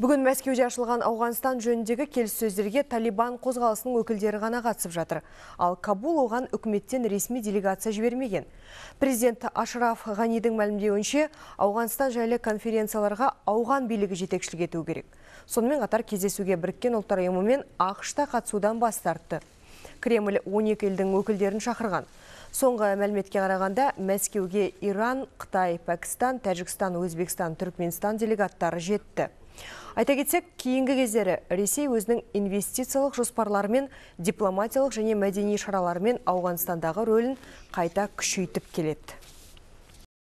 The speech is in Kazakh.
Бүгін Мәскеуде ашылған Ауғанстан жөніндегі келіссөздерге Талибан қозғалысының өкілдері ғана қатысып жатыр. Ал Кабул оған үкіметтен ресми делегация жібермеген. Президент Ашраф Ғанидің мәлімдеуінше, Ауғанстан жайлы конференцияларға ауған билігі жетекшілік ету керек. Сонымен қатар кездесуге біріккен ұлттар ұйымы мен ақш қатысудан бас тартты. Кремль 12 елдің өкілдерін шақырған. Соңғы мәліметке қарағанда Мәскеуге Иран, Қытай, Пәкістан, Тәжікстан, Өзбекстан, Түркменстан делегаттары жетті. Айта кетсек, кейінгі кездері Ресей өзінің инвестициялық жоспарларымен, дипломатиялық және мәдени шараларымен Ауғанстандағы рөлін қайта күшейтіп келеді.